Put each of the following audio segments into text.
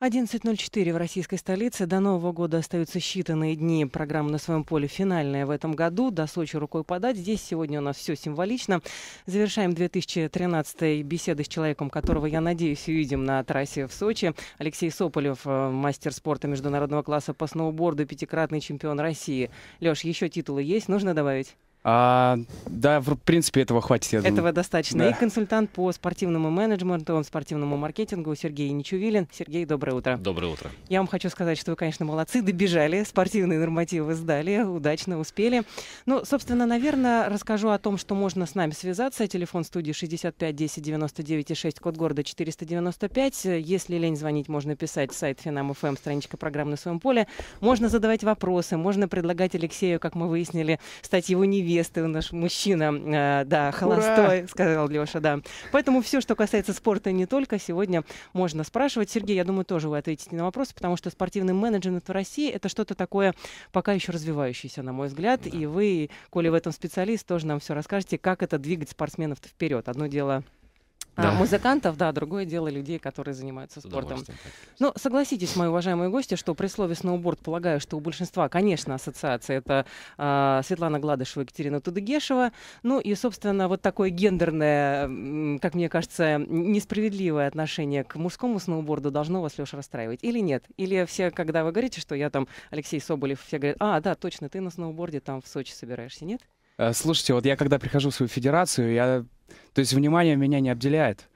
11.04 в российской столице. До Нового года остаются считанные дни. Программа на своем поле финальная в этом году. До Сочи рукой подать. Здесь сегодня у нас все символично. Завершаем 2013 й беседы с человеком, которого, я надеюсь, увидим на трассе в Сочи. Алексей Сополев, э, мастер спорта международного класса по сноуборду, пятикратный чемпион России. Леш, еще титулы есть? Нужно добавить? А, да, в принципе, этого хватит, я этого думаю. достаточно. Да. И консультант по спортивному менеджменту, спортивному маркетингу Сергей Нечувилин. Сергей, доброе утро. Доброе утро. Я вам хочу сказать, что вы, конечно, молодцы, добежали, спортивные нормативы сдали, удачно успели. Ну, собственно, наверное, расскажу о том, что можно с нами связаться. Телефон студии 65 10 99 6, код города 495. Если лень звонить, можно писать сайт Финам.фм, эм, страничка программы на своем поле. Можно задавать вопросы, можно предлагать Алексею, как мы выяснили, стать его невестой есть ты наш мужчина, э, да, холостой, Ура! сказал Леша, да. Поэтому все, что касается спорта, не только сегодня можно спрашивать. Сергей, я думаю, тоже вы ответите на вопросы, потому что спортивный менеджмент в России это что-то такое пока еще развивающееся, на мой взгляд. Да. И вы, коли в этом специалист, тоже нам все расскажете, как это двигать спортсменов вперед. Одно дело а, да. музыкантов, да, другое дело людей, которые занимаются спортом. Ну, согласитесь, мои уважаемые гости, что при слове сноуборд, полагаю, что у большинства, конечно, ассоциация это э, Светлана Гладышева, Екатерина Тудыгешева. Ну и, собственно, вот такое гендерное, как мне кажется, несправедливое отношение к мужскому сноуборду должно вас, Леша, расстраивать или нет? Или все, когда вы говорите, что я там Алексей Соболев, все говорят, а, да, точно, ты на сноуборде там в Сочи собираешься, нет? Э, слушайте, вот я когда прихожу в свою федерацию, я то есть внимание меня не обделяет.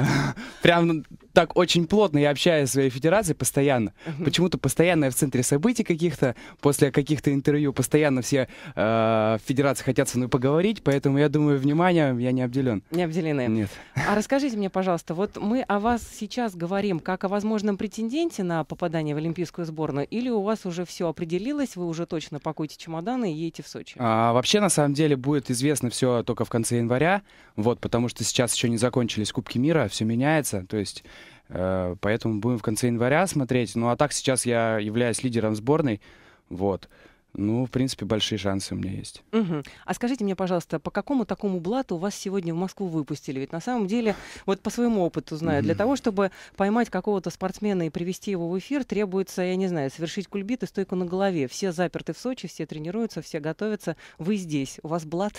Прям так очень плотно я общаюсь с своей федерацией постоянно. Почему-то постоянно я в центре событий каких-то, после каких-то интервью постоянно все э, федерации хотят со мной поговорить, поэтому я думаю, внимание, я не обделен. Не обделены. Нет. А расскажите мне, пожалуйста, вот мы о вас сейчас говорим как о возможном претенденте на попадание в олимпийскую сборную, или у вас уже все определилось, вы уже точно пакуете чемоданы и едете в Сочи? А, вообще, на самом деле, будет известно все только в конце января. Вот, потому что сейчас еще не закончились Кубки мира, а все меняется, то есть э, поэтому будем в конце января смотреть. Ну а так сейчас я являюсь лидером сборной, вот. Ну, в принципе, большие шансы у меня есть. Угу. А скажите мне, пожалуйста, по какому такому блату вас сегодня в Москву выпустили? Ведь на самом деле, вот по своему опыту знаю, для того, чтобы поймать какого-то спортсмена и привести его в эфир, требуется, я не знаю, совершить кульбит и стойку на голове. Все заперты в Сочи, все тренируются, все готовятся. Вы здесь. У вас блат?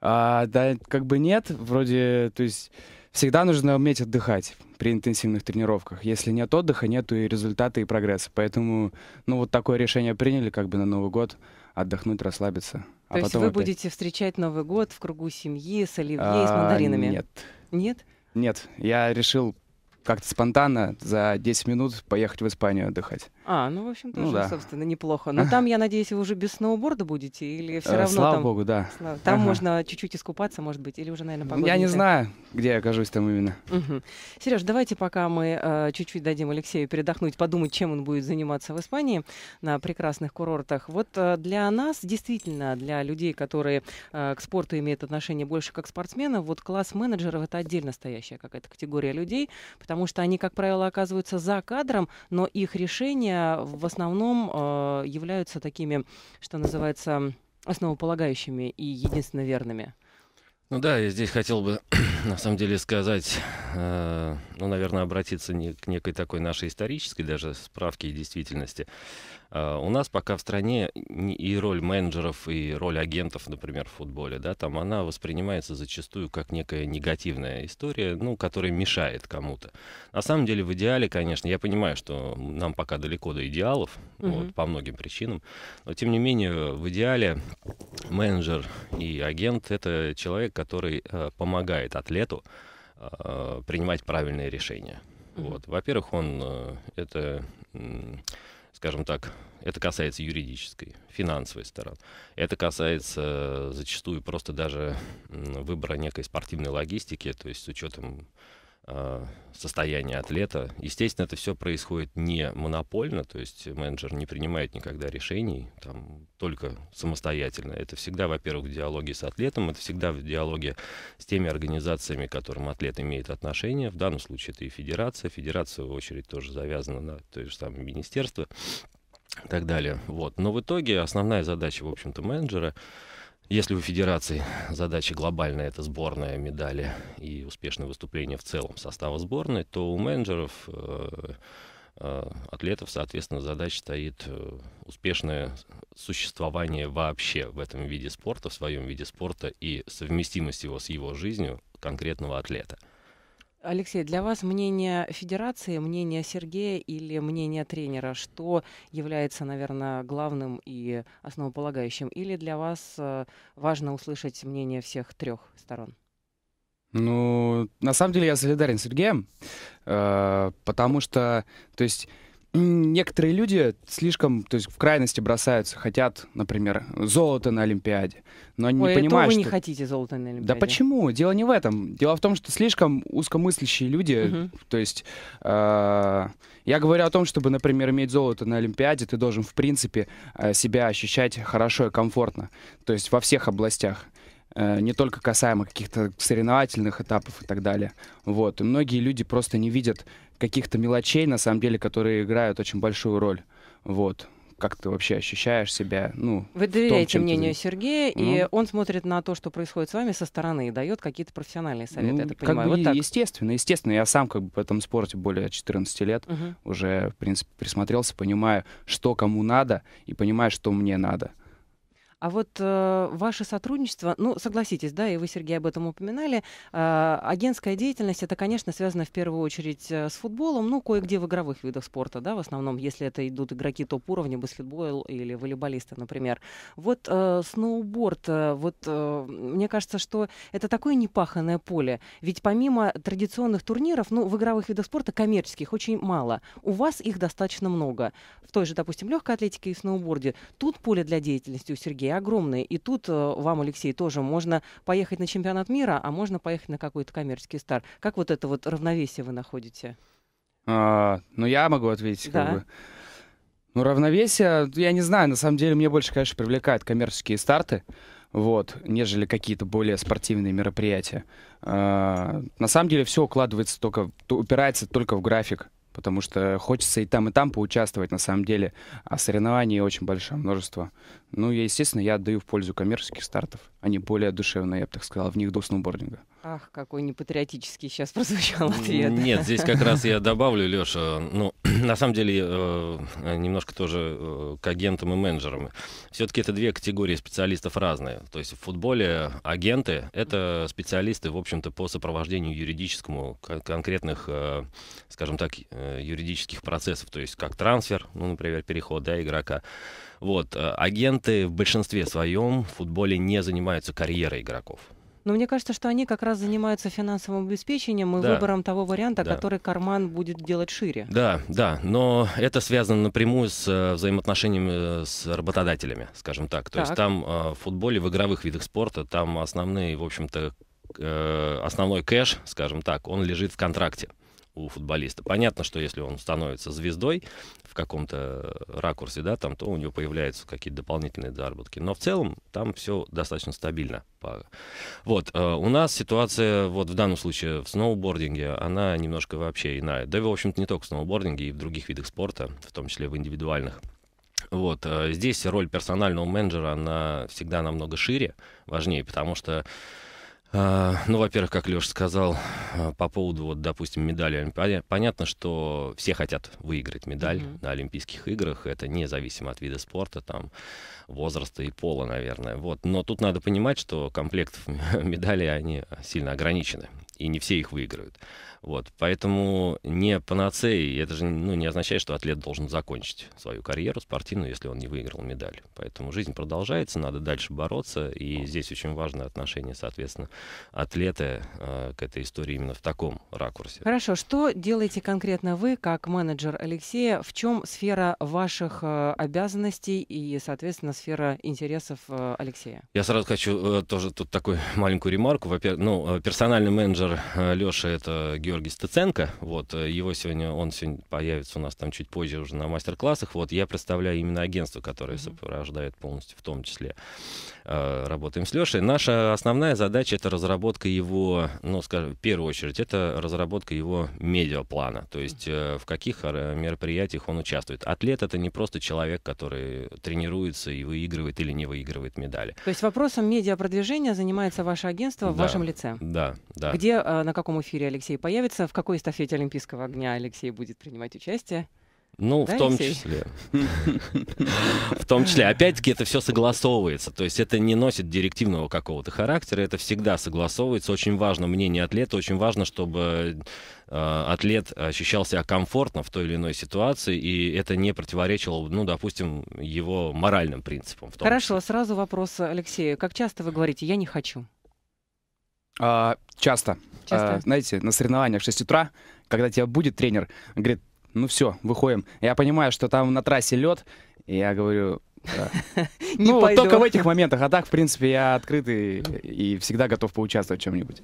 А, да, как бы нет, вроде, то есть всегда нужно уметь отдыхать при интенсивных тренировках. Если нет отдыха, нет и результата, и прогресса. Поэтому, ну, вот такое решение приняли как бы на Новый год отдохнуть, расслабиться. А то а есть вы опять... будете встречать Новый год в кругу семьи с оливье а, и с а, мандаринами? Нет. Нет? Нет. Я решил как-то спонтанно за 10 минут поехать в Испанию отдыхать. А, ну, в общем, ну тоже, ну, да. собственно, неплохо. Но там, я надеюсь, вы уже без сноуборда будете или все э, равно Слава там... богу, да. Там ага. можно чуть-чуть искупаться, может быть, или уже, наверное, ну, погода... Я не так. знаю, где я окажусь там именно. Угу. Сереж, давайте пока мы э, чуть-чуть дадим Алексею передохнуть, подумать, чем он будет заниматься в Испании на прекрасных курортах. Вот э, для нас, действительно, для людей, которые э, к спорту имеют отношение больше как спортсменов, вот класс менеджеров — это отдельно стоящая какая-то категория людей, потому что они, как правило, оказываются за кадром, но их решение произведения в основном э, являются такими, что называется, основополагающими и единственно верными. Ну да, я здесь хотел бы на самом деле сказать, э, ну, наверное, обратиться не, к некой такой нашей исторической даже справке и действительности. Э, у нас пока в стране и роль менеджеров, и роль агентов, например, в футболе, да, там она воспринимается зачастую как некая негативная история, ну, которая мешает кому-то. На самом деле, в идеале, конечно, я понимаю, что нам пока далеко до идеалов, угу. вот, по многим причинам, но, тем не менее, в идеале менеджер и агент — это человек, который э, помогает от лету э, принимать правильные решения. Mm-hmm. Вот. Во-первых, он э, это, э, скажем так, это касается юридической, финансовой стороны. Это касается э, зачастую просто даже выбора некой спортивной логистики, то есть с учетом а, состояние атлета. Естественно, это все происходит не монопольно, то есть менеджер не принимает никогда решений там, только самостоятельно. Это всегда, во-первых, в диалоге с атлетом, это всегда в диалоге с теми организациями, к которым атлет имеет отношение. В данном случае это и федерация. Федерация, в очередь, тоже завязана на то же самое министерство и так далее. Вот. Но в итоге основная задача, в общем-то, менеджера — если у Федерации задача глобальная – это сборная медали и успешное выступление в целом состава сборной, то у менеджеров э, э, атлетов, соответственно, задача стоит э, успешное существование вообще в этом виде спорта, в своем виде спорта и совместимость его с его жизнью конкретного атлета – Алексей, для вас мнение федерации, мнение Сергея или мнение тренера, что является, наверное, главным и основополагающим? Или для вас э, важно услышать мнение всех трех сторон? Ну, на самом деле я солидарен с Сергеем, э, потому что, то есть некоторые люди слишком, то есть в крайности бросаются, хотят, например, золото на Олимпиаде, но они Ой, не понимают, вы что... не хотите золото на Олимпиаде. Да почему? Дело не в этом. Дело в том, что слишком узкомыслящие люди, угу. то есть э, я говорю о том, чтобы, например, иметь золото на Олимпиаде, ты должен, в принципе, э, себя ощущать хорошо и комфортно, то есть во всех областях. Э, не только касаемо каких-то соревновательных этапов и так далее. Вот. И многие люди просто не видят каких-то мелочей, на самом деле, которые играют очень большую роль. Вот как ты вообще ощущаешь себя? Ну, Вы доверяете том, мнению ты... Сергея, ну. и он смотрит на то, что происходит с вами со стороны, и дает какие-то профессиональные ну, советы. Ну, это как понимаю. Бы вот так. Естественно, естественно. Я сам как бы в этом спорте более 14 лет угу. уже, в принципе, присмотрелся, понимаю, что кому надо, и понимаю, что мне надо. А вот э, ваше сотрудничество, ну, согласитесь, да, и вы, Сергей, об этом упоминали, э, агентская деятельность, это, конечно, связано в первую очередь э, с футболом, ну, кое-где в игровых видах спорта, да, в основном, если это идут игроки топ-уровня, баскетбол или волейболисты, например. Вот э, сноуборд, э, вот э, мне кажется, что это такое непаханное поле, ведь помимо традиционных турниров, ну, в игровых видах спорта коммерческих очень мало, у вас их достаточно много. В той же, допустим, легкой атлетике и сноуборде. Тут поле для деятельности у Сергея критерии огромные. И тут э, вам, Алексей, тоже можно поехать на чемпионат мира, а можно поехать на какой-то коммерческий старт. Как вот это вот равновесие вы находите? А, ну, я могу ответить, да. бы. Ну, равновесие, я не знаю, на самом деле мне больше, конечно, привлекают коммерческие старты, вот, нежели какие-то более спортивные мероприятия. А, на самом деле все укладывается только, упирается только в график потому что хочется и там, и там поучаствовать на самом деле. А соревнований очень большое множество. Ну, я, естественно, я отдаю в пользу коммерческих стартов. Они более душевные, я бы так сказал, в них до сноубординга. Ах, какой непатриотический сейчас прозвучал ответ. Нет, здесь как раз я добавлю, Леша, ну, на самом деле, э, немножко тоже э, к агентам и менеджерам. Все-таки это две категории специалистов разные. То есть в футболе агенты — это специалисты, в общем-то, по сопровождению юридическому конкретных, э, скажем так, юридических процессов. То есть как трансфер, ну, например, переход да, игрока вот, э, агенты в большинстве своем в футболе не занимаются карьерой игроков. Но ну, мне кажется, что они как раз занимаются финансовым обеспечением и да. выбором того варианта, да. который карман будет делать шире. Да, да, но это связано напрямую с э, взаимоотношениями э, с работодателями, скажем так. То так. есть там в футболе, в игровых видах спорта, там основные, в общем-то, основной кэш, скажем так, он лежит в контракте у футболиста. Понятно, что если он становится звездой в каком-то ракурсе, да, там, то у него появляются какие-то дополнительные заработки. Но в целом там все достаточно стабильно. Вот, э, у нас ситуация вот в данном случае в сноубординге, она немножко вообще иная. Да и, в общем-то, не только в сноубординге, и в других видах спорта, в том числе в индивидуальных. Вот. Э, здесь роль персонального менеджера, она всегда намного шире, важнее, потому что а, ну, во-первых, как Леша сказал, а, по поводу, вот, допустим, медали, а, понятно, что все хотят выиграть медаль mm-hmm. на Олимпийских играх, это независимо от вида спорта, там, возраста и пола, наверное, вот. Но тут надо понимать, что комплект медалей, они сильно ограничены и не все их выиграют. Вот, поэтому не панацеи, это же ну, не означает, что атлет должен закончить свою карьеру спортивную, если он не выиграл медаль. Поэтому жизнь продолжается, надо дальше бороться, и здесь очень важно отношение, соответственно, атлета э, к этой истории именно в таком ракурсе. Хорошо, что делаете конкретно вы, как менеджер Алексея, в чем сфера ваших э, обязанностей и, соответственно, сфера интересов э, Алексея? Я сразу хочу э, тоже тут такую маленькую ремарку. Во-первых, ну, э, персональный менеджер Автор э, Леша это Георгий Стеценко. Вот, э, его сегодня, он сегодня появится у нас там чуть позже уже на мастер-классах. Вот, я представляю именно агентство, которое сопровождает полностью в том числе. Э, работаем с Лешей. Наша основная задача — это разработка его, ну, скажем, в первую очередь, это разработка его медиаплана, то есть э, в каких э, мероприятиях он участвует. Атлет — это не просто человек, который тренируется и выигрывает или не выигрывает медали. То есть вопросом медиапродвижения занимается ваше агентство да, в вашем лице? Да, да. Где, на каком эфире Алексей появится, в какой эстафете Олимпийского огня Алексей будет принимать участие? Ну, да, в том Алексей? числе. В том числе. Опять-таки это все согласовывается. То есть это не носит директивного какого-то характера, это всегда согласовывается. Очень важно мнение атлета, очень важно, чтобы э, атлет ощущал себя комфортно в той или иной ситуации, и это не противоречило, ну, допустим, его моральным принципам. Хорошо, числе. сразу вопрос Алексей. Как часто вы говорите «я не хочу»? А, часто. часто. А, знаете, на соревнованиях в 6 утра, когда тебя будет тренер, говорит, ну все, выходим. Я понимаю, что там на трассе лед, и я говорю, да. ну, вот только в этих моментах, а так, в принципе, я открытый и всегда готов поучаствовать в чем-нибудь.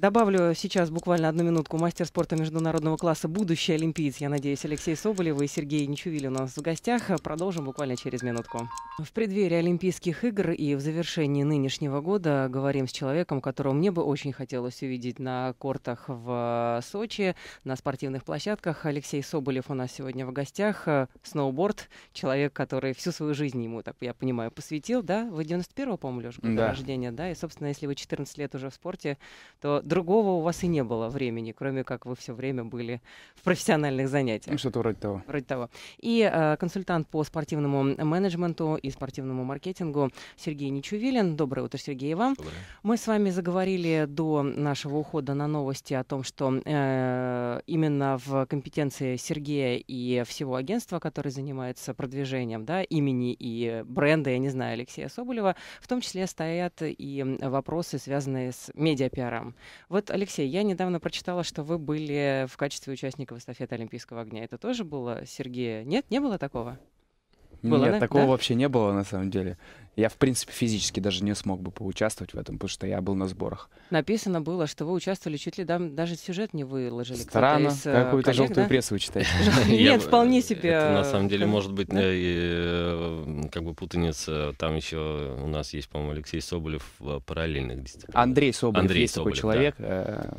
Добавлю сейчас буквально одну минутку. Мастер спорта международного класса «Будущий олимпийец, я надеюсь, Алексей Соболев и Сергей Нечувили у нас в гостях. Продолжим буквально через минутку. В преддверии Олимпийских игр и в завершении нынешнего года говорим с человеком, которого мне бы очень хотелось увидеть на кортах в э, Сочи, на спортивных площадках. Алексей Соболев у нас сегодня в гостях. Сноуборд, человек, который всю свою жизнь ему, так я понимаю, посвятил, да? Вы 91-го, по-моему, Лёшка, да. рождения, да? И, собственно, если вы 14 лет уже в спорте, то другого у вас и не было времени, кроме как вы все время были в профессиональных занятиях. Ну, что-то вроде того. Вроде того. И э, консультант по спортивному менеджменту и спортивному маркетингу Сергей Ничувилин. Доброе утро, Сергей, и вам. Доброе. Мы с вами заговорили до нашего ухода на новости о том, что э, именно в компетенции Сергея и всего агентства, которое занимается продвижением да, имени и бренда, я не знаю, Алексея Соболева, в том числе стоят и вопросы, связанные с медиапиаром. Вот, Алексей, я недавно прочитала, что вы были в качестве участников эстафеты Олимпийского огня. Это тоже было, Сергея? Нет, не было такого? Было, Нет, да? такого да? вообще не было на самом деле. Я, в принципе, физически даже не смог бы поучаствовать в этом, потому что я был на сборах. Написано было, что вы участвовали, чуть ли там даже сюжет не выложили. Странно, из, э, какую-то коллег, желтую да? прессу вы читаете. Нет, вполне себе. на самом деле, может быть, э, э, как бы путаница. Там еще у нас есть, по-моему, Алексей Соболев в параллельных дисциплинах. Андрей Соболев, есть такой человек.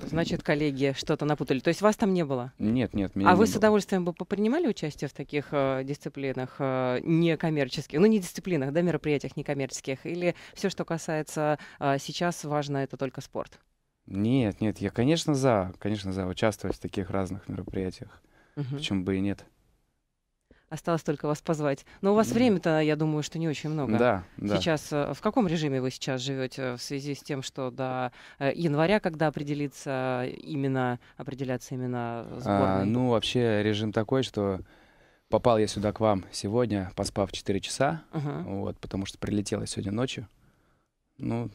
Значит, коллеги что-то напутали. То есть вас там не было? Нет, нет, А вы с удовольствием бы попринимали участие в таких дисциплинах? некоммерческих, ну, не дисциплинах, да, мероприятиях некоммерческих? Или все, что касается а, сейчас, важно это только спорт? Нет, нет, я, конечно, за, конечно, за участвовать в таких разных мероприятиях. Угу. Почему бы и нет? Осталось только вас позвать. Но у вас время-то, я думаю, что не очень много. Да, да. Сейчас э, в каком режиме вы сейчас живете э, в связи с тем, что до э, января, когда определится именно определяться именно сборной? А, ну, вообще режим такой, что попал я сюда к вам сегодня, поспав 4 часа, ага. вот, потому что прилетел сегодня ночью. Ну,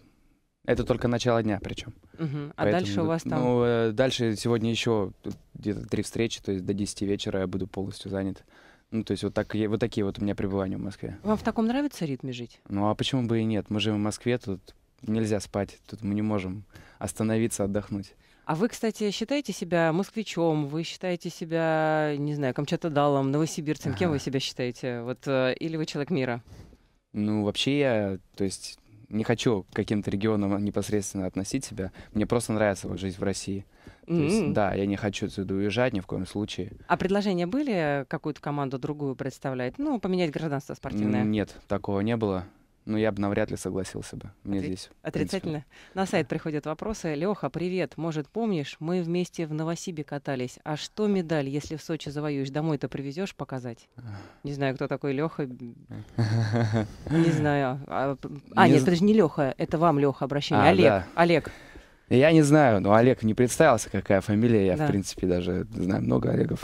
это только начало дня причем. Угу. А Поэтому, дальше у вас там? Ну, э, дальше сегодня еще где-то три встречи, то есть до 10 вечера я буду полностью занят. Ну, то есть вот, так, вот такие вот у меня пребывания в Москве. Вам в таком нравится ритме жить? Ну, а почему бы и нет? Мы живем в Москве, тут нельзя спать, тут мы не можем остановиться, отдохнуть. А вы, кстати, считаете себя москвичом, вы считаете себя, не знаю, камчатодалом, новосибирцем, ага. кем вы себя считаете? Вот, э, или вы человек мира? Ну, вообще я, то есть, не хочу к каким-то регионам непосредственно относить себя. Мне просто нравится вот жить в России. mm-hmm. есть, да, я не хочу отсюда уезжать ни в коем случае. А предложения были какую-то команду другую представлять? Ну, поменять гражданство спортивное? Нет, такого не было. Ну, я бы навряд ли согласился бы. Мне Отри... здесь. Отрицательно. На сайт приходят вопросы. Леха, привет. Может, помнишь, мы вместе в Новосибе катались. А что медаль, если в Сочи завоюешь? Домой-то привезешь показать? Не знаю, кто такой Леха. Не знаю. А, а нет, з... подожди, не Леха. Это вам, Леха, обращение. А, Олег. Олег. Я не знаю, но Олег не представился, какая фамилия. Я, в принципе, даже знаю много Олегов.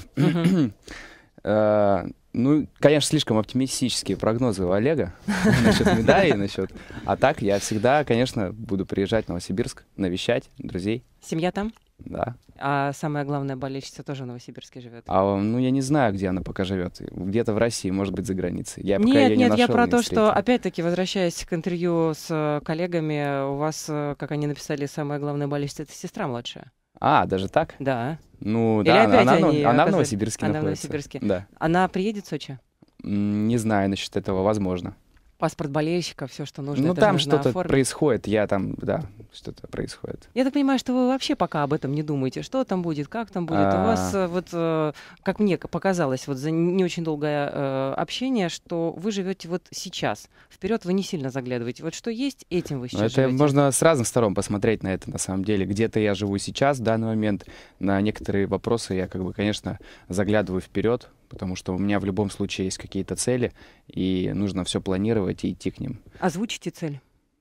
Ну, конечно, слишком оптимистические прогнозы у Олега насчет медалей, насчет... А так я всегда, конечно, буду приезжать в Новосибирск, навещать друзей. Семья там? Да. А самая главная болельщица тоже в Новосибирске живет? А, ну, я не знаю, где она пока живет. Где-то в России, может быть, за границей. Я пока нет, ее нет, не нашел, я про не то, что, опять-таки, возвращаясь к интервью с э, коллегами, у вас, э, как они написали, самая главная болельщица — это сестра младшая. А, даже так? Да. Ну, Или да, она, она, они, она в Новосибирске она находится. В Новосибирске. Да. Она приедет в Сочи? Не знаю насчет этого, возможно паспорт болельщика, все, что нужно. Ну, там что-то происходит, я там, да, что-то происходит. Я так понимаю, что вы вообще пока об этом не думаете, что там будет, как там будет. А... У вас э, вот, э, как мне показалось, вот за не очень долгое э, общение, что вы живете вот сейчас. Вперед вы не сильно заглядываете. Вот что есть, этим вы ну, сейчас Это живете. можно с разных сторон посмотреть на это, на самом деле. Где-то я живу сейчас, в данный момент. На некоторые вопросы я, как бы, конечно, заглядываю вперед, потому что у меня в любом случае есть какие-то цели, и нужно все планировать и идти к ним. Озвучите цель.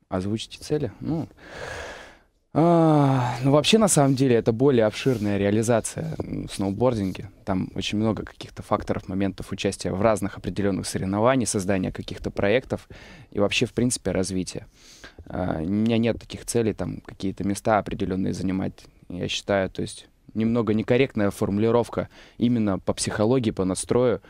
Озвучите цели? Ну, а, ну, вообще, на самом деле, это более обширная реализация в сноубординге. Там очень много каких-то факторов, моментов участия в разных определенных соревнованиях, создания каких-то проектов и вообще, в принципе, развития. А, у меня нет таких целей, там, какие-то места определенные занимать, я считаю, то есть немного некорректная формулировка именно по психологии, по настрою.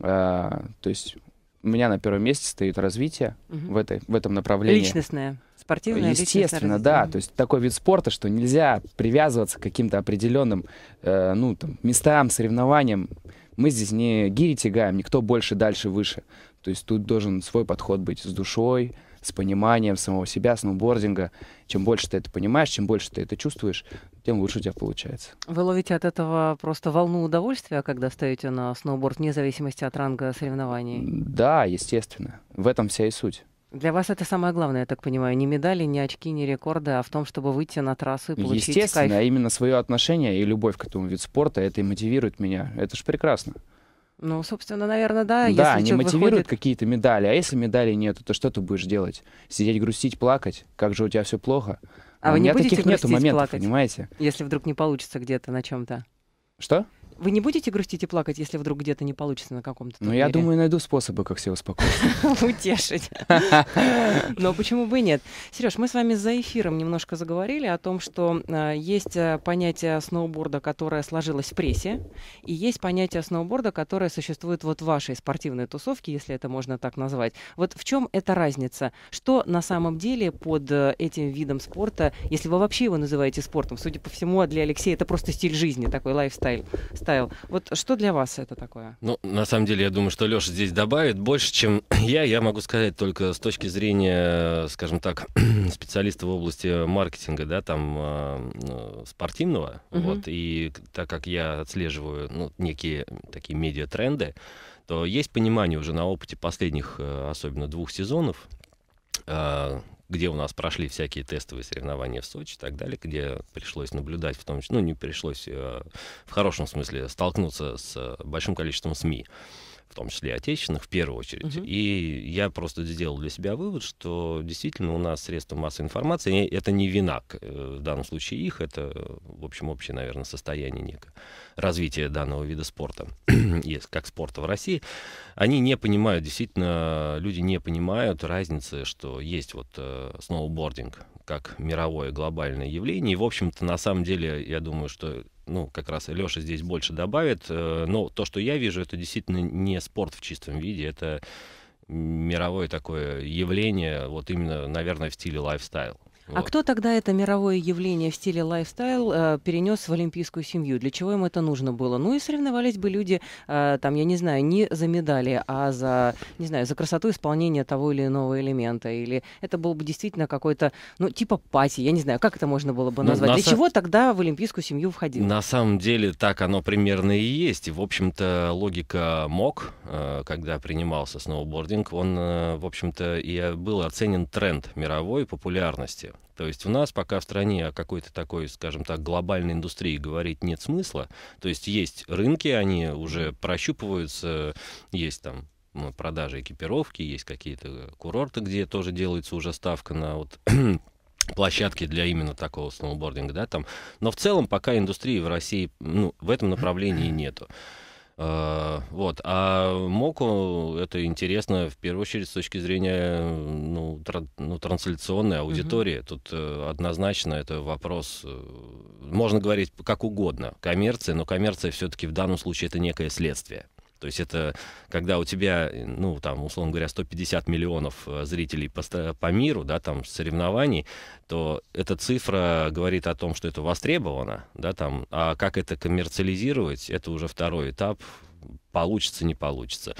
А, то есть у меня на первом месте стоит развитие угу. в, этой, в этом направлении. Личностное, спортивное. Естественно, да. То есть такой вид спорта, что нельзя привязываться к каким-то определенным э, ну, там, местам, соревнованиям. Мы здесь не гири тягаем, никто больше, дальше, выше. То есть тут должен свой подход быть с душой, с пониманием самого себя, сноубординга. Чем больше ты это понимаешь, чем больше ты это чувствуешь, тем лучше у тебя получается. Вы ловите от этого просто волну удовольствия, когда встаете на сноуборд, вне зависимости от ранга соревнований? Да, естественно. В этом вся и суть. Для вас это самое главное, я так понимаю, не медали, не очки, не рекорды, а в том, чтобы выйти на трассу и получить Естественно, кайф. А именно свое отношение и любовь к этому виду спорта, это и мотивирует меня. Это же прекрасно. Ну, собственно, наверное, да. Да, если они мотивируют выходит... какие-то медали. А если медалей нет, то что ты будешь делать? Сидеть грустить, плакать? Как же у тебя все плохо? А, а вы у меня не будете таких грустить, нету моментов, плакать, понимаете? Если вдруг не получится где-то на чем-то. Что? Вы не будете грустить и плакать, если вдруг где-то не получится на каком-то Ну, я думаю, найду способы, как себя успокоить. Утешить. Но почему бы и нет? Сереж, мы с вами за эфиром немножко заговорили о том, что э, есть э, понятие сноуборда, которое сложилось в прессе, и есть понятие сноуборда, которое существует вот в вашей спортивной тусовке, если это можно так назвать. Вот в чем эта разница? Что на самом деле под э, этим видом спорта, если вы вообще его называете спортом, судя по всему, а для Алексея это просто стиль жизни, такой лайфстайл, оставил. Вот что для вас это такое? Ну, на самом деле, я думаю, что Леша здесь добавит больше, чем я. Я могу сказать только с точки зрения, скажем так, специалиста в области маркетинга, да, там э, спортивного. Угу. Вот, и так как я отслеживаю ну, некие такие медиа-тренды, то есть понимание уже на опыте последних, э, особенно двух сезонов, а, где у нас прошли всякие тестовые соревнования в Сочи и так далее, где пришлось наблюдать, в том числе, ну, не пришлось э, в хорошем смысле столкнуться с э, большим количеством СМИ в том числе отечественных, в первую очередь. Угу. И я просто сделал для себя вывод, что действительно у нас средства массовой информации, это не вина э, в данном случае их, это, в общем, общее, наверное, состояние некое, развития данного вида спорта, как спорта в России. Они не понимают, действительно, люди не понимают разницы, что есть вот э, сноубординг как мировое глобальное явление. И, в общем-то, на самом деле, я думаю, что ну, как раз Леша здесь больше добавит. Э, но то, что я вижу, это действительно не спорт в чистом виде, это мировое такое явление, вот именно, наверное, в стиле лайфстайл. А кто тогда это мировое явление в стиле лайфстайл э, перенес в олимпийскую семью? Для чего им это нужно было? Ну и соревновались бы люди, э, там, я не знаю, не за медали, а за, не знаю, за красоту исполнения того или иного элемента. Или это был бы действительно какой-то, ну, типа пати, я не знаю, как это можно было бы ну, назвать. Ну, на Для са... чего тогда в олимпийскую семью входил? На самом деле так оно примерно и есть. И, в общем-то, логика МОК, э, когда принимался сноубординг, он, э, в общем-то, и э, был оценен тренд мировой популярности. То есть у нас пока в стране о какой-то такой, скажем так, глобальной индустрии говорить нет смысла. То есть есть рынки, они уже прощупываются, есть там ну, продажи экипировки, есть какие-то курорты, где тоже делается уже ставка на вот площадки для именно такого сноубординга, да, там. Но в целом пока индустрии в России ну, в этом направлении нету. Э, вот. А Моку это интересно в первую очередь с точки зрения ну, тр, ну, трансляционной аудитории. Угу. Тут э, однозначно это вопрос. Э, можно говорить как угодно. Коммерция, но коммерция все-таки в данном случае это некое следствие. То есть это когда у тебя, э, ну, там, условно говоря, 150 миллионов э, зрителей по, по миру, да, там, соревнований, то эта цифра говорит о том, что это востребовано, да, там, а как это коммерциализировать, это уже второй этап, получится, не получится.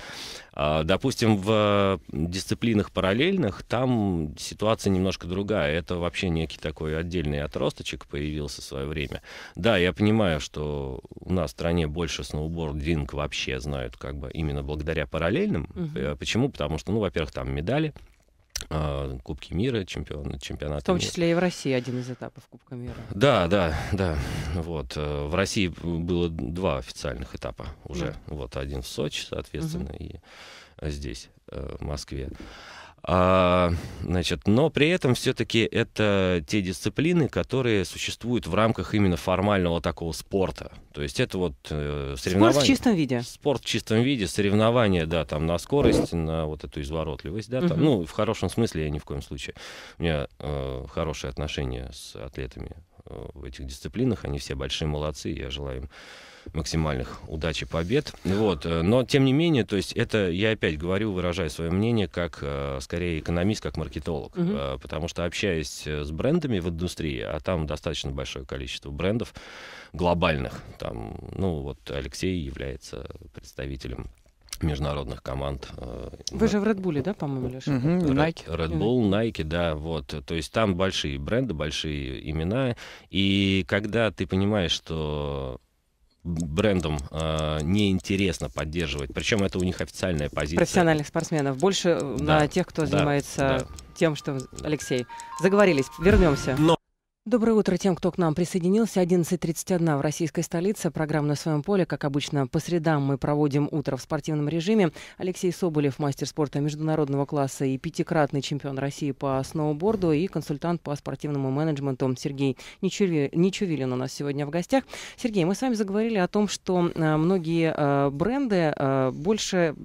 А, допустим, в дисциплинах параллельных там ситуация немножко другая. Это вообще некий такой отдельный отросточек появился в свое время. Да, я понимаю, что у нас в стране больше сноубординг вообще знают как бы именно благодаря параллельным. Угу. Почему? Потому что, ну, во-первых, там медали — Э, Кубки мира, чемпион, чемпионат. В том числе мира. и в России один из этапов Кубка мира. Да, да, да. Вот. Э, в России было два официальных этапа уже. Да. Вот один в Сочи, соответственно, угу. и здесь, э, в Москве. А, значит, но при этом все-таки это те дисциплины, которые существуют в рамках именно формального такого спорта. То есть это вот э, соревнования. Спорт в чистом виде. Спорт в чистом виде, соревнования, да, там на скорость, на вот эту изворотливость, да, там, угу. ну, в хорошем смысле я ни в коем случае. У меня э, хорошие отношения с атлетами э, в этих дисциплинах, они все большие молодцы, я желаю им максимальных удач и побед. Вот. Э, но, тем не менее, то есть это, я опять говорю, выражаю свое мнение как, э, скорее, экономист, как маркетолог. Угу. Потому что, общаясь с брендами в индустрии, а там достаточно большое количество брендов глобальных, там, ну, вот Алексей является представителем международных команд. Вы же в Red Bull, да, по-моему, Леша? Угу, Red, Nike. Red Bull, Nike, да, вот. То есть там большие бренды, большие имена. И когда ты понимаешь, что брендом э, неинтересно поддерживать. Причем это у них официальная позиция. Профессиональных спортсменов. Больше э, да, на тех, кто да, занимается да. тем, что Алексей. Заговорились, вернемся. Но... Доброе утро тем, кто к нам присоединился. 11.31 в российской столице. Программа «На своем поле». Как обычно, по средам мы проводим утро в спортивном режиме. Алексей Соболев, мастер спорта международного класса и пятикратный чемпион России по сноуборду и консультант по спортивному менеджменту Сергей Ничувилин у нас сегодня в гостях. Сергей, мы с вами заговорили о том, что э, многие э, бренды э, больше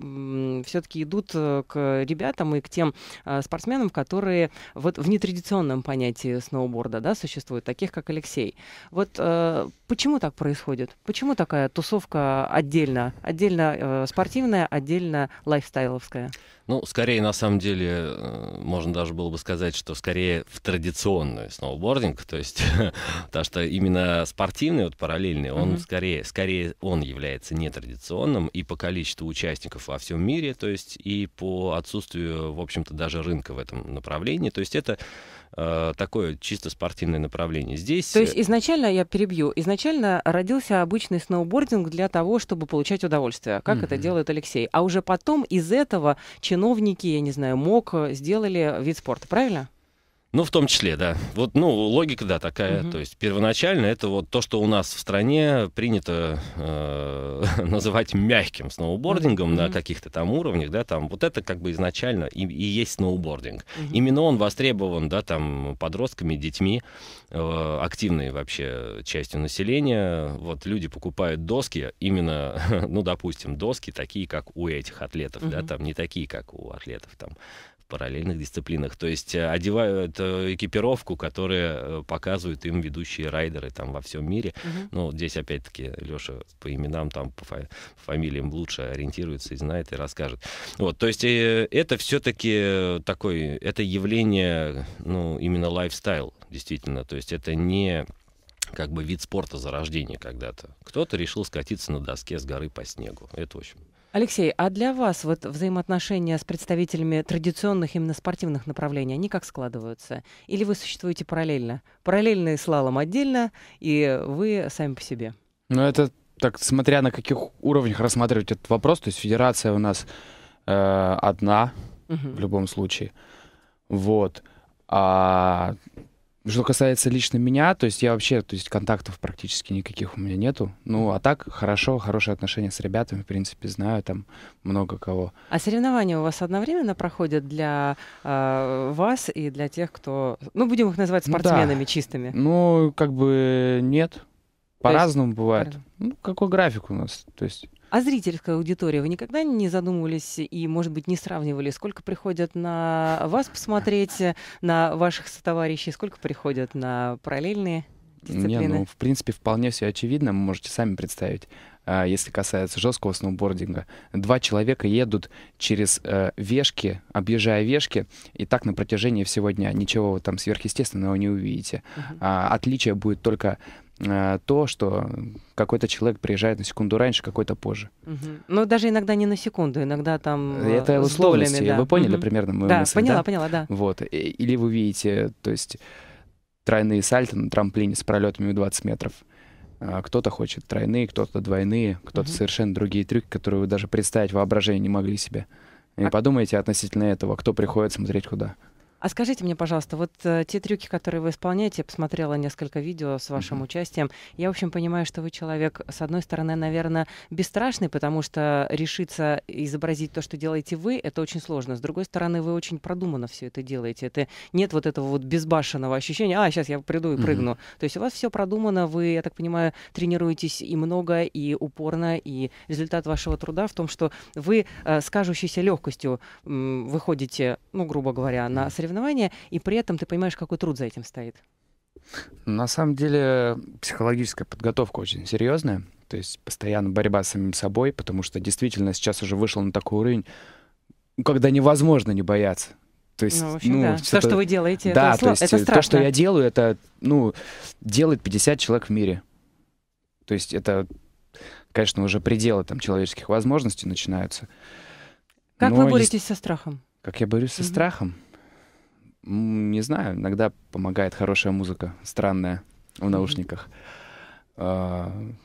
все-таки идут к ребятам и к тем спортсменам, которые вот в нетрадиционном понятии сноуборда да, существуют существует, таких как Алексей. Вот э, почему так происходит? Почему такая тусовка отдельно? Отдельно э, спортивная, отдельно лайфстайловская? Ну, скорее, на самом деле, э, можно даже было бы сказать, что скорее в традиционную сноубординг, то есть, то, что именно спортивный, вот параллельный, он mm-hmm. скорее, скорее он является нетрадиционным и по количеству участников во всем мире, то есть и по отсутствию, в общем-то, даже рынка в этом направлении. То есть это Э, такое чисто спортивное направление. Здесь... То есть э, изначально, я перебью, изначально родился обычный сноубординг для того, чтобы получать удовольствие, а как mm-hmm. это делает Алексей. А уже потом из этого чиновники, я не знаю, МОК э, сделали вид спорта, правильно? Ну, в том числе, да. Вот, ну, логика, да, такая. Угу. То есть первоначально это вот то, что у нас в стране принято э, называть мягким сноубордингом угу. на каких-то там уровнях, да, там вот это как бы изначально и, и есть сноубординг. Угу. Именно он востребован, да, там подростками, детьми, э, активной вообще частью населения. Вот люди покупают доски, именно, ну, допустим, доски такие, как у этих атлетов, угу. да, там не такие, как у атлетов там параллельных дисциплинах. То есть э, одевают э, экипировку, которую э, показывают им ведущие райдеры там во всем мире. Угу. Ну, здесь опять-таки Леша по именам, там по, по фамилиям лучше ориентируется и знает, и расскажет. Вот, то есть это все-таки такое, это явление, ну, именно лайфстайл, действительно. То есть это не как бы вид спорта зарождения когда-то. Кто-то решил скатиться на доске с горы по снегу. Это, в общем, Алексей, а для вас вот взаимоотношения с представителями традиционных именно спортивных направлений, они как складываются? Или вы существуете параллельно? Параллельно и слалом отдельно, и вы сами по себе? Ну, это так, смотря на каких уровнях рассматривать этот вопрос. То есть федерация у нас э, одна угу. в любом случае. Вот. А что касается лично меня, то есть я вообще, то есть контактов практически никаких у меня нету. Ну, а так хорошо, хорошие отношения с ребятами, в принципе, знаю там много кого. А соревнования у вас одновременно проходят для э, вас и для тех, кто, ну, будем их называть спортсменами ну, да. чистыми? Ну, как бы нет, по-разному бывает. Ну, какой график у нас, то есть а зрительская аудитория, вы никогда не задумывались и, может быть, не сравнивали, сколько приходят на вас посмотреть, на ваших сотоварищей, сколько приходят на параллельные дисциплины? Не, ну, в принципе, вполне все очевидно, вы можете сами представить. А, если касается жесткого сноубординга, два человека едут через э, вешки, объезжая вешки, и так на протяжении всего дня ничего там сверхъестественного не увидите. uh отличие будет только Э, то, что какой-то человек приезжает на секунду раньше, какой-то позже. Угу. Ну, Но даже иногда не на секунду, иногда там э, Это условности. да. Вы поняли угу. примерно мою да, мысль? Поняла, да, поняла, поняла, да. Вот. Или вы видите, то есть тройные сальто на трамплине с пролетами в 20 метров. А, кто-то хочет тройные, кто-то двойные, кто-то угу. совершенно другие трюки, которые вы даже представить воображение не могли себе. И а... подумайте относительно этого, кто приходит смотреть куда. А скажите мне, пожалуйста, вот э, те трюки, которые вы исполняете, я посмотрела несколько видео с вашим mm-hmm. участием. Я, в общем, понимаю, что вы человек, с одной стороны, наверное, бесстрашный, потому что решиться изобразить то, что делаете вы, это очень сложно. С другой стороны, вы очень продуманно все это делаете. Это нет вот этого вот безбашенного ощущения, а, сейчас я приду и прыгну. Mm-hmm. То есть у вас все продумано, вы, я так понимаю, тренируетесь и много, и упорно, и результат вашего труда в том, что вы э, с кажущейся легкостью э, выходите, ну, грубо говоря, на соревнования соревнования, и при этом ты понимаешь, какой труд за этим стоит? На самом деле психологическая подготовка очень серьезная, то есть постоянно борьба с самим собой, потому что действительно сейчас уже вышел на такой уровень, когда невозможно не бояться. То есть, ну, общем, ну, да. то, что вы делаете, да, это, то есть, это страшно. То, что я делаю, это ну, делает 50 человек в мире. То есть это, конечно, уже пределы там, человеческих возможностей начинаются. Как Но вы боретесь есть... со страхом? Как я борюсь mm-hmm. со страхом? Не знаю, иногда помогает хорошая музыка, странная, в наушниках. Mm-hmm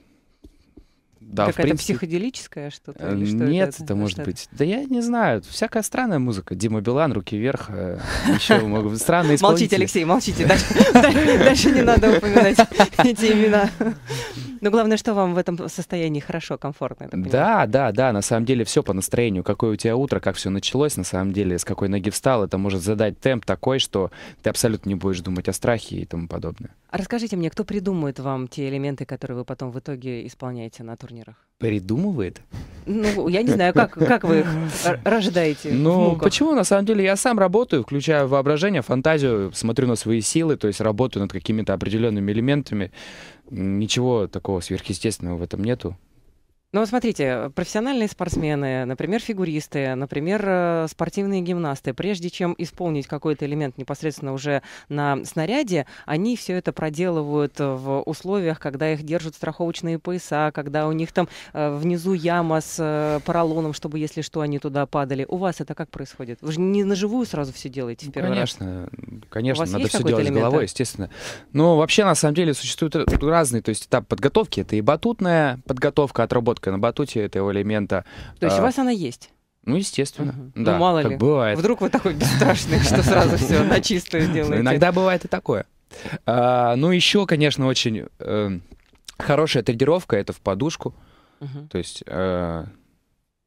да, Какая-то принципе... психоделическая что-то? Или э, что Нет, это, это может что быть. Да я не знаю. Всякая странная музыка. Дима Билан, «Руки вверх». Э, Еще могут быть странные Молчите, Алексей, молчите. Дальше не надо упоминать эти имена. Но главное, что вам в этом состоянии хорошо, комфортно. Да, да, да. На самом деле все по настроению. Какое у тебя утро, как все началось, на самом деле, с какой ноги встал. Это может задать темп такой, что ты абсолютно не будешь думать о страхе и тому подобное. А расскажите мне, кто придумает вам те элементы, которые вы потом в итоге исполняете на туре? турнирах. Придумывает? Ну, я не знаю, как, как вы их рождаете? Ну, почему? На самом деле, я сам работаю, включаю воображение, фантазию, смотрю на свои силы, то есть работаю над какими-то определенными элементами. Ничего такого сверхъестественного в этом нету. Ну, вот смотрите, э, профессиональные спортсмены, например, фигуристы, например, э, спортивные гимнасты, прежде чем исполнить какой-то элемент непосредственно уже на снаряде, они все это проделывают э, в условиях, когда их держат страховочные пояса, когда у них там внизу яма с поролоном, чтобы, если что, они туда падали. У вас это как происходит? Вы же не на живую сразу все делаете ну, в ну, конечно, раз? Конечно, конечно, надо все делать элемент, головой, естественно. Но вообще, на самом деле, существуют разные, то есть этап подготовки. Это и батутная подготовка, отработка лодка на батуте этого элемента. То есть а... у вас она есть? Ну, естественно. Угу. Да, ну, мало как ли. бывает. Вдруг вы такой бесстрашный, что сразу все на чистую ну, делаете. Иногда бывает и такое. А, ну, еще, конечно, очень э, хорошая тренировка — это в подушку. То есть э,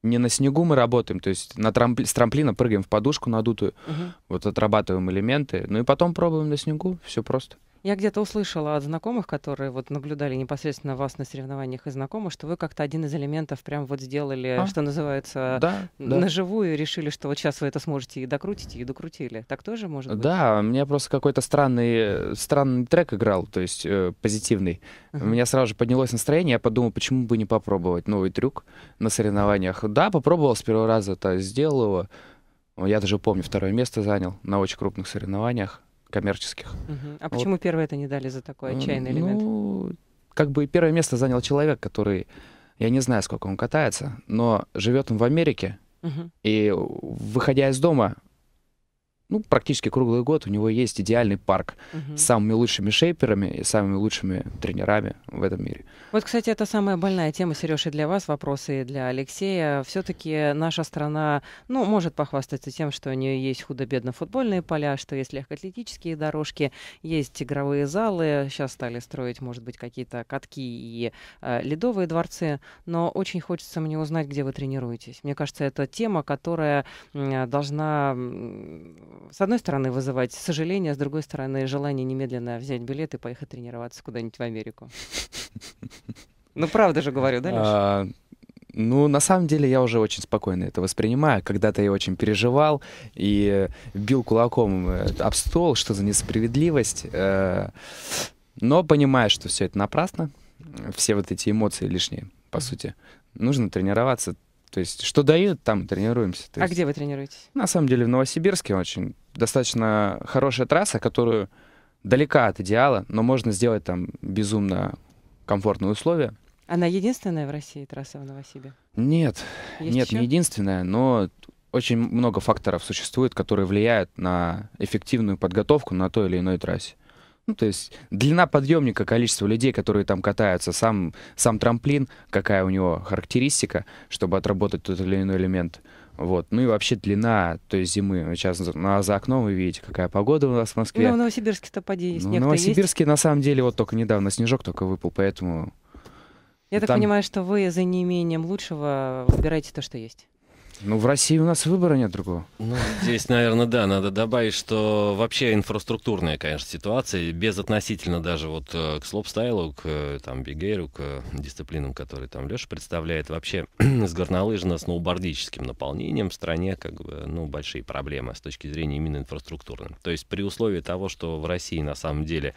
не на снегу мы работаем, то есть на трамп... с трамплина прыгаем в подушку надутую, угу. вот отрабатываем элементы, ну и потом пробуем на снегу, все просто. Я где-то услышала от знакомых, которые вот наблюдали непосредственно вас на соревнованиях и знакомых, что вы как-то один из элементов прям вот сделали, а? что называется, да, да. наживую, и решили, что вот сейчас вы это сможете и докрутить, и докрутили. Так тоже может быть? Да, у меня просто какой-то странный, странный трек играл, то есть э, позитивный. Uh-huh. У меня сразу же поднялось настроение, я подумал, почему бы не попробовать новый трюк на соревнованиях. Да, попробовал с первого раза, это сделал его. Я даже помню, второе место занял на очень крупных соревнованиях коммерческих. Угу. А почему вот. первое это не дали за такой отчаянный ну, элемент? Ну, как бы первое место занял человек, который, я не знаю, сколько он катается, но живет он в Америке, угу. и выходя из дома, ну, практически круглый год у него есть идеальный парк угу. с самыми лучшими шейперами и самыми лучшими тренерами в этом мире. Вот, кстати, это самая больная тема, Сереж, и для вас вопросы, и для Алексея. Все-таки наша страна, ну, может похвастаться тем, что у нее есть худо-бедно футбольные поля, что есть легкоатлетические дорожки, есть игровые залы, сейчас стали строить, может быть, какие-то катки и э, ледовые дворцы, но очень хочется мне узнать, где вы тренируетесь. Мне кажется, это тема, которая э, должна с одной стороны, вызывать сожаление, с другой стороны, желание немедленно взять билет и поехать тренироваться куда-нибудь в Америку. Ну, правда же говорю, да, Леша? Ну, на самом деле, я уже очень спокойно это воспринимаю. Когда-то я очень переживал и бил кулаком э, об стол, что за несправедливость. Э, но понимаю, что все это напрасно. Все вот эти эмоции лишние, по сути. Нужно тренироваться, то есть, что дают, там тренируемся. То а есть, где вы тренируетесь? На самом деле в Новосибирске очень достаточно хорошая трасса, которую далека от идеала, но можно сделать там безумно комфортные условия. Она единственная в России трасса в Новосибе? Нет, Есть нет, еще? не единственная, но очень много факторов существует, которые влияют на эффективную подготовку на той или иной трассе. Ну, то есть длина подъемника, количество людей, которые там катаются, сам, сам трамплин, какая у него характеристика, чтобы отработать тот или иной элемент. Вот. Ну и вообще длина то есть зимы. Сейчас ну, а за окном вы видите, какая погода у нас в Москве. Ну, в Новосибирске-то поди есть. Ну, в Новосибирске, есть? на самом деле, вот только недавно снежок только выпал, поэтому... Я там... так понимаю, что вы за неимением лучшего выбираете то, что есть. Ну, в России у нас выбора нет другого. Ну, здесь, наверное, да, надо добавить, что вообще инфраструктурная, конечно, ситуация, безотносительно даже вот э, к слопстайлу, к э, там, бигейру, к дисциплинам, которые там Леша представляет, вообще с горнолыжно-сноубордическим наполнением в стране, как бы, ну, большие проблемы с точки зрения именно инфраструктурной. То есть при условии того, что в России на самом деле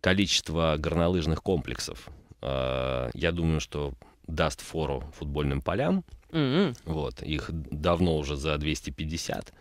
количество горнолыжных комплексов, э, я думаю, что даст фору футбольным полям, Mm-hmm. Вот, их давно уже за 250.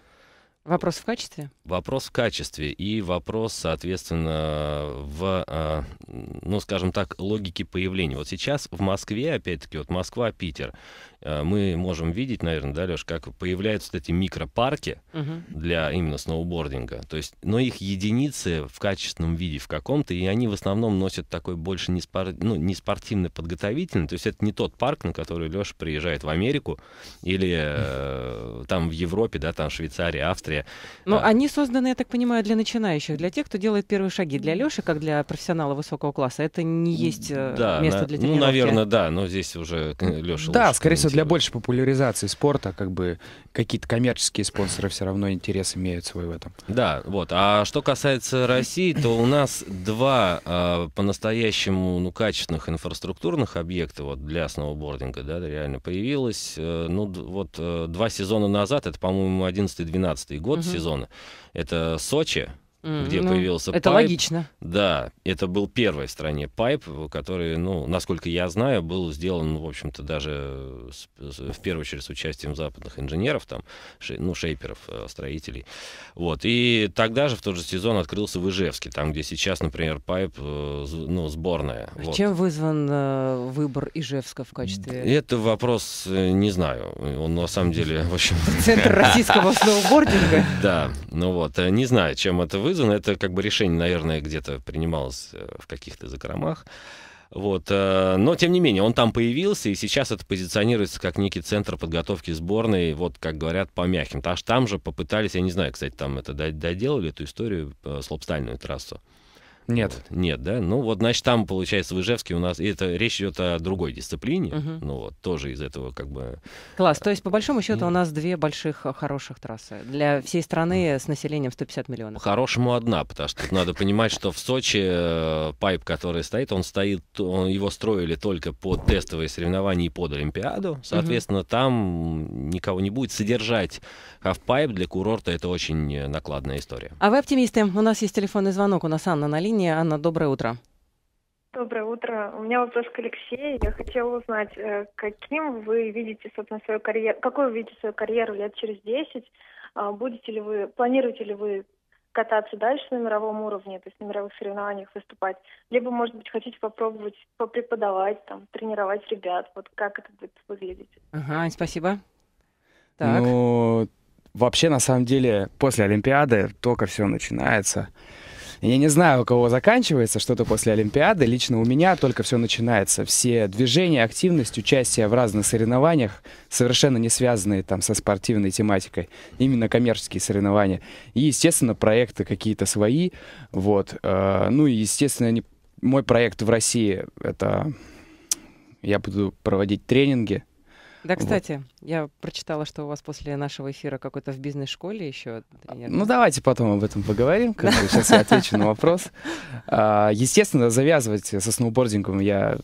Вопрос в качестве? Вопрос в качестве и вопрос, соответственно, в, а, ну, скажем так, логике появления. Вот сейчас в Москве, опять-таки, вот Москва-Питер, а, мы можем видеть, наверное, да, Леш, как появляются вот эти микропарки угу. для именно сноубординга. То есть, но их единицы в качественном виде в каком-то, и они в основном носят такой больше не, спор... ну, не спортивный подготовительный. То есть это не тот парк, на который Леша приезжает в Америку или э, там в Европе, да, там Швейцария, Австрия, индустрия. Но ну, а... они созданы, я так понимаю, для начинающих, для тех, кто делает первые шаги. Для Леши, как для профессионала высокого класса, это не есть э, да, место на... для ну, тренировки. Ну, наверное, да, но здесь уже э, Леша Да, скорее всего, для большей популяризации спорта, как бы какие-то коммерческие спонсоры все равно интерес имеют свой в этом. Да, вот. А что касается России, то у нас два э, по-настоящему ну, качественных инфраструктурных объекта вот, для сноубординга да, реально появилось. Э, ну, вот э, два сезона назад, это, по-моему, 11-12 год угу. сезона. Это Сочи, Mm, где ну, появился это логично. Да, это был первый в стране Pipe, который, ну, насколько я знаю, был сделан, в общем-то, даже с, с, в первую очередь с участием западных инженеров, там, шей, ну, шейперов, э, строителей. Вот. И тогда же, в тот же сезон, открылся в Ижевске, там, где сейчас, например, Pipe, э, ну, сборная. А вот. Чем вызван э, выбор Ижевска в качестве... Это вопрос, э, не знаю. Он, на самом деле, в общем... Центр российского сноубординга? Да, ну вот, не знаю, чем это вызвано вызвано. Это как бы решение, наверное, где-то принималось э, в каких-то закромах. Вот. Э, но, тем не менее, он там появился, и сейчас это позиционируется как некий центр подготовки сборной, вот, как говорят, по мягким. Аж там же попытались, я не знаю, кстати, там это доделали, эту историю, э, слопстальную трассу. Нет. Вот. Нет, да? Ну вот, значит, там, получается, в Ижевске у нас... И это речь идет о другой дисциплине. Угу. Ну вот, тоже из этого как бы... Класс. То есть, по большому счету, ну... у нас две больших а, хороших трассы. Для всей страны с населением 150 миллионов. По-хорошему одна, потому что надо понимать, что в Сочи э, пайп, который стоит, он стоит... Он, его строили только под тестовые соревнования и под Олимпиаду. Соответственно, угу. там никого не будет. Содержать half-пайп а для курорта — это очень э, накладная история. А вы оптимисты. У нас есть телефонный звонок. У нас Анна на линии. Евгения. Анна, доброе утро. Доброе утро. У меня вопрос к Алексею. Я хотела узнать, э, каким вы видите, собственно, свою карьеру, какой вы видите свою карьеру лет через десять а, Будете ли вы, планируете ли вы кататься дальше на мировом уровне, то есть на мировых соревнованиях выступать? Либо, может быть, хотите попробовать попреподавать, там, тренировать ребят? Вот как это будет выглядеть? Ага, спасибо. Так. Ну, вообще, на самом деле, после Олимпиады только все начинается. Я не знаю, у кого заканчивается что-то после Олимпиады. Лично у меня только все начинается. Все движения, активность, участие в разных соревнованиях, совершенно не связанные там со спортивной тематикой. Именно коммерческие соревнования. И, естественно, проекты какие-то свои. Вот. Э, ну и, естественно, не... мой проект в России — это я буду проводить тренинги да, кстати, вот. я прочитала, что у вас после нашего эфира какой-то в бизнес-школе еще Ну, давайте потом об этом поговорим. Как Сейчас я отвечу на вопрос. А, естественно, завязывать со сноубордингом я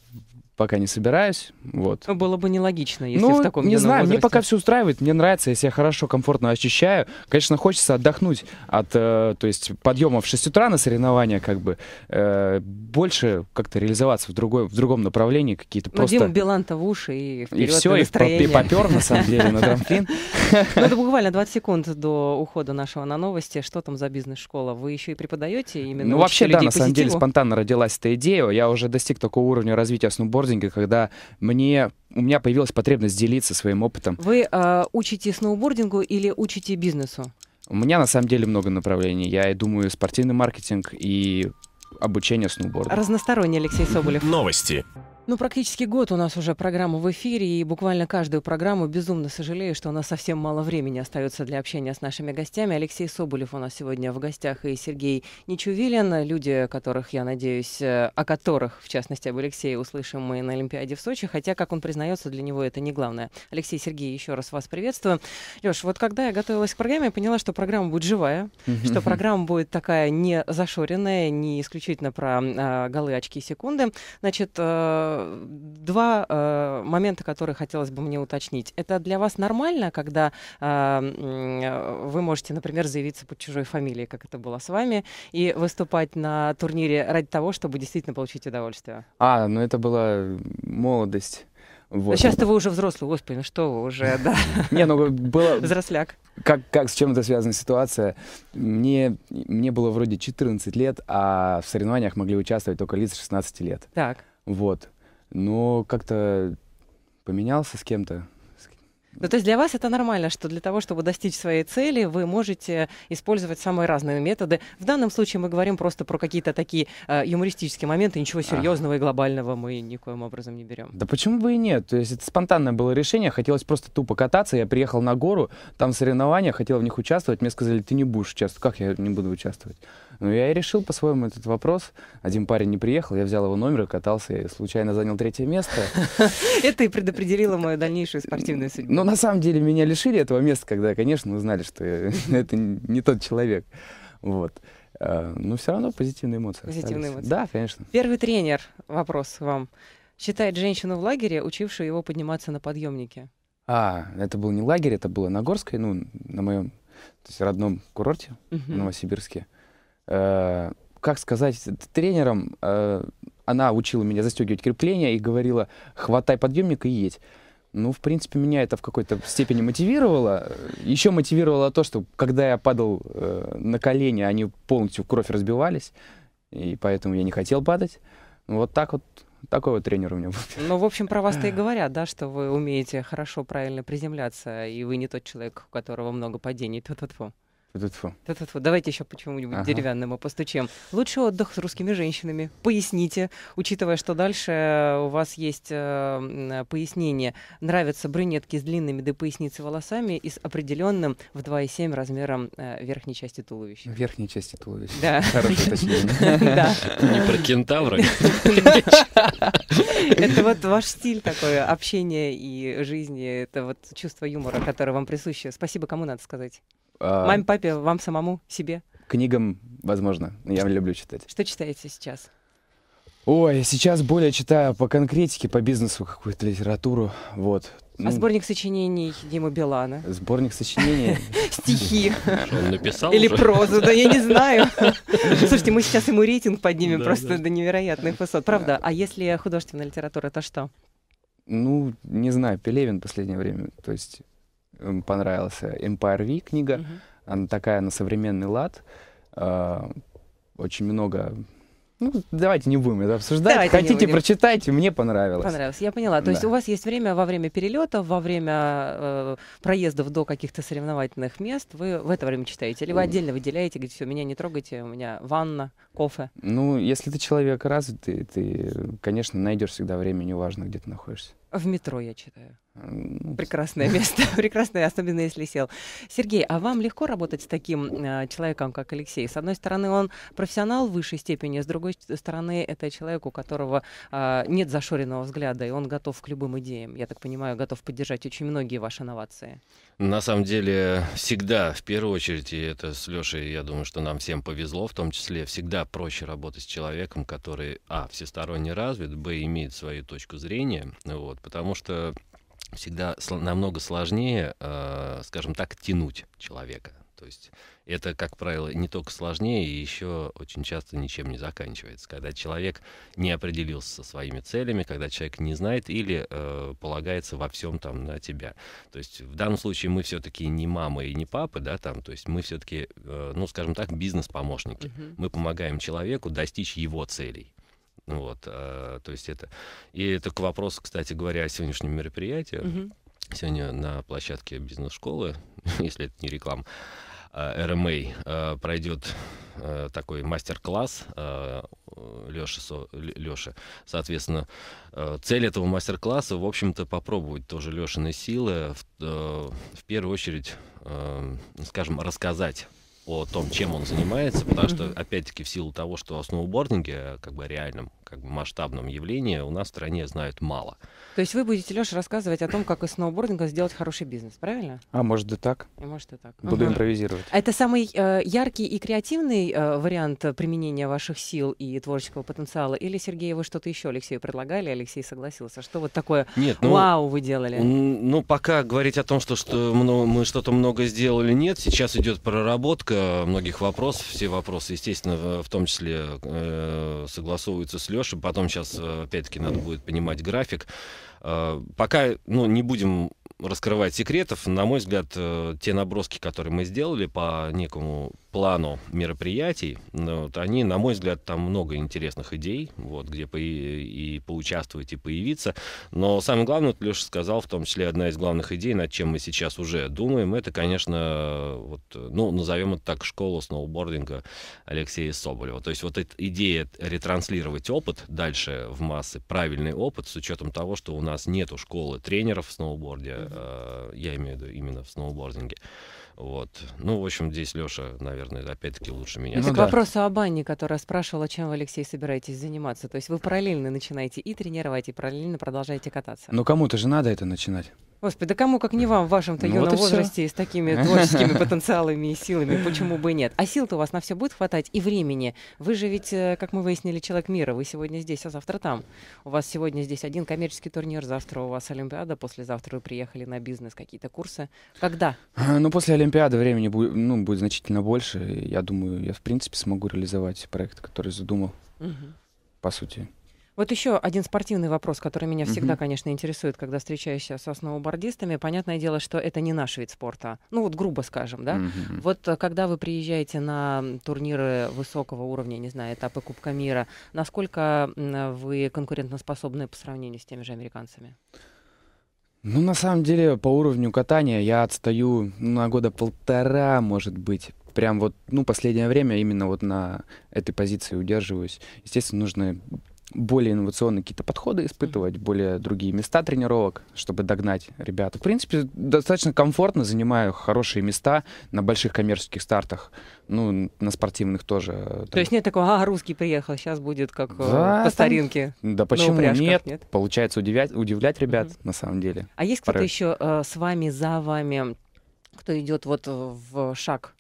пока не собираюсь. Вот. Но ну, было бы нелогично, если ну, в таком не знаю, возрасте. мне пока все устраивает, мне нравится, я себя хорошо, комфортно ощущаю. Конечно, хочется отдохнуть от, э, то есть, подъема в 6 утра на соревнования, как бы, э, больше как-то реализоваться в, другой, в другом направлении, какие-то ну, просто... Дима Билан-то в уши и И все, и, и попер, на самом деле, на трамплин. Ну, это буквально 20 секунд до ухода нашего на новости. Что там за бизнес-школа? Вы еще и преподаете именно Ну, вообще, да, на самом деле, спонтанно родилась эта идея. Я уже достиг такого уровня развития сноуборда, сноубординге, когда мне у меня появилась потребность делиться своим опытом. Вы э, учите сноубордингу или учите бизнесу? У меня на самом деле много направлений. Я и думаю, спортивный маркетинг и обучение сноуборду. Разносторонний Алексей Соболев. Новости. Ну, практически год у нас уже программа в эфире, и буквально каждую программу безумно сожалею, что у нас совсем мало времени остается для общения с нашими гостями. Алексей Соболев у нас сегодня в гостях и Сергей Нечувилин, люди, которых, я надеюсь, э, о которых, в частности, об Алексее услышим мы на Олимпиаде в Сочи, хотя, как он признается, для него это не главное. Алексей, Сергей, еще раз вас приветствую. Леш, вот когда я готовилась к программе, я поняла, что программа будет живая, что программа будет такая не зашоренная, не исключительно про а, голы, очки, секунды. Значит, э, Э, два э, момента, которые хотелось бы мне уточнить. Это для вас нормально, когда э, вы можете, например, заявиться под чужой фамилией, как это было с вами, и выступать на турнире ради того, чтобы действительно получить удовольствие? А, ну это была молодость. Вот. Но сейчас-то вы уже взрослый, господи, ну что вы уже, да? Не, ну было... Взросляк. Как, как, с чем это связана ситуация? Мне, мне было вроде 14 лет, а в соревнованиях могли участвовать только лица 16 лет. Так. Вот но как-то поменялся с кем-то. Ну, то есть для вас это нормально, что для того, чтобы достичь своей цели, вы можете использовать самые разные методы. В данном случае мы говорим просто про какие-то такие э, юмористические моменты, ничего а. серьезного а. и глобального мы никоим образом не берем. Да почему бы и нет? То есть это спонтанное было решение, хотелось просто тупо кататься. Я приехал на гору, там соревнования, хотел в них участвовать. Мне сказали, ты не будешь участвовать. Как я не буду участвовать? Ну, я и решил по-своему этот вопрос. Один парень не приехал, я взял его номер и катался, и случайно занял третье место. Это и предопределило мою дальнейшую спортивную судьбу. Ну на самом деле меня лишили этого места, когда, конечно, узнали, что это не тот человек. Вот. А, Но ну, все равно позитивные эмоции. Позитивные эмоции. Да, конечно. Первый тренер, вопрос вам. Считает женщину в лагере, учившую его подниматься на подъемнике. А, это был не лагерь, это было на Горской, ну, на моем то есть, родном курорте, uh-huh. в Новосибирске. Э, как сказать, тренером, э, она учила меня застегивать крепления и говорила, хватай подъемник и едь. Ну, в принципе, меня это в какой-то степени мотивировало. Еще мотивировало то, что когда я падал э, на колени, они полностью в кровь разбивались, и поэтому я не хотел падать. Вот так вот такой вот тренер у меня был. Ну, в общем, про вас-то и говорят, да, что вы умеете хорошо, правильно приземляться, и вы не тот человек, у которого много падений, то-то-то. Ту-ту-ту. Давайте еще почему-нибудь ага. деревянному постучим. Лучший отдых с русскими женщинами. Поясните, учитывая, что дальше э, у вас есть э, э, пояснение. Нравятся брюнетки с длинными до поясницы волосами и с определенным в 2,7 размером э, верхней части туловища. Верхней части туловища. Да. Хорошее уточнение. Не про кентавра. Это вот ваш стиль такое, общения и жизни. Это вот чувство юмора, которое вам присуще. Спасибо, кому надо сказать. А... Маме, папе, вам самому, себе? Книгам, возможно. Я люблю читать. Что читаете сейчас? Ой, сейчас более читаю по конкретике, по бизнесу какую-то литературу, вот. А ну, сборник сочинений Димы Билана? Сборник сочинений? Стихи. Он написал Или прозу, да я не знаю. Слушайте, мы сейчас ему рейтинг поднимем просто до невероятных высот. Правда, а если художественная литература, то что? Ну, не знаю, Пелевин в последнее время, то есть понравился Empire V книга. Угу. Она такая на современный лад. Э, очень много ну, давайте не будем это обсуждать. Давайте Хотите, прочитайте, мне понравилось. Понравилось, я поняла. То да. есть у вас есть время во время перелетов, во время э, проездов до каких-то соревновательных мест, вы в это время читаете? Или вы отдельно выделяете, говорите, все, меня не трогайте, у меня ванна, кофе? Ну, если ты человек развитый, ты, конечно, найдешь всегда время, неважно, где ты находишься. В метро я читаю. Ну, прекрасное место, прекрасное, особенно если сел. Сергей, а вам легко работать с таким э, человеком, как Алексей? С одной стороны, он профессионал в высшей степени, с другой стороны, это человек, у которого э, нет зашоренного взгляда, и он готов к любым идеям. Я так понимаю, готов поддержать очень многие ваши новации На самом деле, всегда, в первую очередь, и это с Лешей, я думаю, что нам всем повезло, в том числе, всегда проще работать с человеком, который, а, всесторонне развит, б, имеет свою точку зрения, вот, потому что всегда намного сложнее, э, скажем так, тянуть человека. То есть это, как правило, не только сложнее, и еще очень часто ничем не заканчивается. Когда человек не определился со своими целями, когда человек не знает или э, полагается во всем там на тебя. То есть в данном случае мы все-таки не мамы и не папы, да, там, то есть мы все-таки, э, ну, скажем так, бизнес-помощники. Угу. Мы помогаем человеку достичь его целей. Ну вот, а, то есть это... И это к вопросу, кстати говоря, о сегодняшнем мероприятии. Угу. Сегодня на площадке бизнес-школы, если это не реклама, РМА эм а, пройдет а, такой мастер-класс а, Леши, Леши. Соответственно, цель этого мастер-класса, в общем-то, попробовать тоже Лешины силы, в, в первую очередь, скажем, рассказать о том, чем он занимается, потому что, опять-таки, в силу того, что о сноубординге, э, как бы реальном, как бы масштабном явлении у нас в стране знают мало. То есть вы будете, Леша, рассказывать о том, как из сноубординга сделать хороший бизнес, правильно? А может и так. И может и так. Буду ага. импровизировать. А это самый э, яркий и креативный э, вариант применения ваших сил и творческого потенциала? Или, Сергей, вы что-то еще Алексею предлагали, Алексей согласился? Что вот такое нет, ну, вау вы делали? Ну, пока говорить о том, что, что мы что-то много сделали, нет. Сейчас идет проработка многих вопросов. Все вопросы, естественно, в том числе э, согласовываются с Леша. Потом сейчас, э, опять-таки, надо будет понимать график. Э, пока ну, не будем раскрывать секретов, на мой взгляд, э, те наброски, которые мы сделали по некому плану мероприятий, ну, вот, они, на мой взгляд, там много интересных идей, вот, где по и, и поучаствовать, и появиться. Но самое главное, вот Леша сказал, в том числе одна из главных идей, над чем мы сейчас уже думаем, это, конечно, вот, ну, назовем это так, школа сноубординга Алексея Соболева. То есть вот эта идея ретранслировать опыт дальше в массы, правильный опыт, с учетом того, что у нас нету школы тренеров в сноуборде, mm-hmm. я имею в виду именно в сноубординге. Вот. Ну, в общем, здесь Леша, наверное, опять-таки лучше меня. Это ну к вопросу об Анне, которая спрашивала, чем вы, Алексей, собираетесь заниматься. То есть вы параллельно начинаете и тренировать, и параллельно продолжаете кататься. Но ну, кому-то же надо это начинать. Господи, да кому как не вам в вашем-то ну, юном вот возрасте все. с такими творческими потенциалами и силами, почему бы и нет? А сил-то у вас на все будет хватать и времени. Вы же ведь, э, как мы выяснили, человек мира. Вы сегодня здесь, а завтра там. У вас сегодня здесь один коммерческий турнир, завтра у вас Олимпиада, послезавтра вы приехали на бизнес, какие-то курсы. Когда? А, ну, после Олимпиады времени будет, ну, будет значительно больше. Я думаю, я в принципе смогу реализовать проект, который задумал. Угу. По сути. Вот еще один спортивный вопрос, который меня всегда, угу. конечно, интересует, когда встречаюсь со сноубордистами. Понятное дело, что это не наш вид спорта. Ну вот грубо скажем, да. Угу. Вот э, когда вы приезжаете на турниры высокого уровня, не знаю, этапы Кубка мира, насколько вы конкурентоспособны по сравнению с теми же американцами? Ну, на самом деле, по уровню катания я отстаю ну, на года полтора, может быть. Прям вот, ну, последнее время именно вот на этой позиции удерживаюсь. Естественно, нужно более инновационные какие-то подходы испытывать, более другие места тренировок, чтобы догнать ребят. В принципе, достаточно комфортно занимаю хорошие места на больших коммерческих стартах, ну, на спортивных тоже. Э, То есть нет такого, а, русский приехал, сейчас будет как э, да, по старинке. Там... Да почему нет? нет? Получается удивлять, удивлять ребят, угу. на самом деле. А есть кто-то еще э, с вами, за вами, кто идет вот в шаг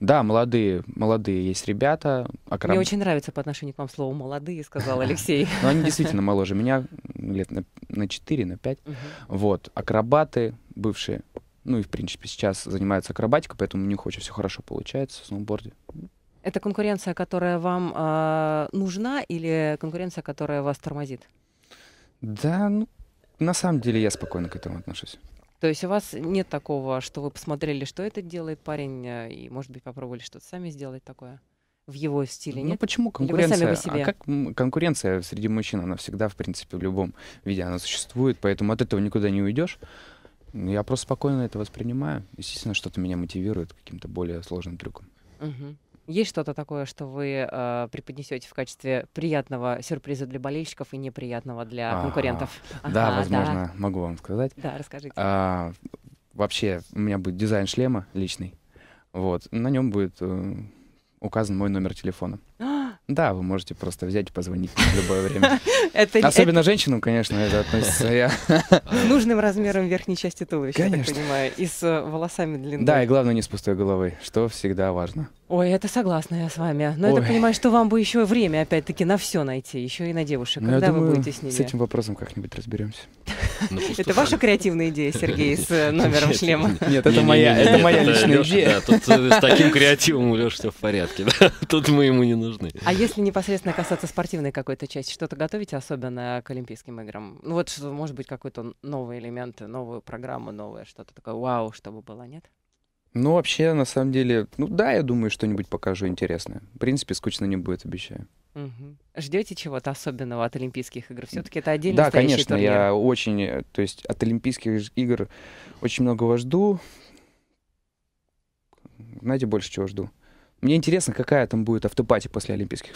да, молодые, молодые есть ребята. Акрам... Мне очень нравится по отношению к вам слово «молодые», сказал Алексей. Но они действительно моложе меня, лет на 4, на 5. Вот, акробаты бывшие, ну и, в принципе, сейчас занимаются акробатикой, поэтому у них очень все хорошо получается в сноуборде. Это конкуренция, которая вам а, нужна или конкуренция, которая вас тормозит? Да, ну, на самом деле я спокойно к этому отношусь. То есть у вас нет такого, что вы посмотрели, что это делает парень, э, и, может быть, попробовали что-то сами сделать такое в его стиле, Ну нет? почему Или вы конкуренция? сами по а себе? А как конкуренция среди мужчин, она всегда, в принципе, в любом виде она существует, поэтому от этого никуда не уйдешь. Ну, я просто спокойно это воспринимаю. Естественно, что-то меня мотивирует каким-то более сложным трюкам. Мгм. Есть что-то такое, что вы э, преподнесете в качестве приятного сюрприза для болельщиков и неприятного для ага. конкурентов? Ага, да, возможно, да. могу вам сказать. Да, расскажите. А, вообще, у меня будет дизайн шлема личный. Вот, на нем будет э, указан мой номер телефона. А, да, вы можете просто взять и позвонить в любое время. это, Особенно это... женщинам, конечно, это относится. Я... нужным размером верхней части туловища, конечно. я так понимаю, и с э, волосами длинными. Да, и главное, не с пустой головой, что всегда важно. Ой, это согласна я с вами. Но Ой. я так понимаю, что вам бы еще время, опять-таки, на все найти, еще и на девушек. Ну, Когда думаю, вы будете с ними? С этим вопросом как-нибудь разберемся. Ну, это ваша а, креативная идея, Сергей, с э, номером шлема? Нет, это моя, это моя личная идея. Да, тут э, с таким креативом, Леша, все в порядке. Тут мы ему не нужны. А если непосредственно касаться спортивной какой-то части, что-то готовите особенно к Олимпийским играм? Ну вот, что, может быть, какой-то новый элемент, новую программу, новое что-то такое вау, чтобы было, нет? Ну, вообще, на самом деле, ну да, я думаю, что-нибудь покажу интересное. В принципе, скучно не будет, обещаю. Угу. Ждете чего-то особенного от Олимпийских игр? Все-таки это отдельно. Да, конечно, турнир. я очень, э, то есть от Олимпийских игр очень многого жду. Знаете, больше чего жду? Мне интересно, какая там будет автопати после Олимпийских.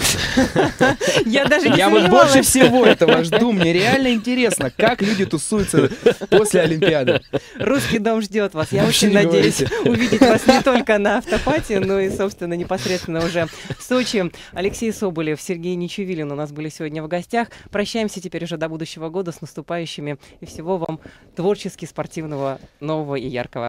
Я даже не Я вот больше всего этого жду. Мне реально интересно, как люди тусуются после Олимпиады. Русский дом ждет вас. Я очень надеюсь увидеть вас не только на автопати, но и, собственно, непосредственно уже в Сочи. Алексей Соболев, Сергей Ничевилин у нас были сегодня в гостях. Прощаемся теперь уже до будущего года с наступающими. И всего вам творчески спортивного, нового и яркого.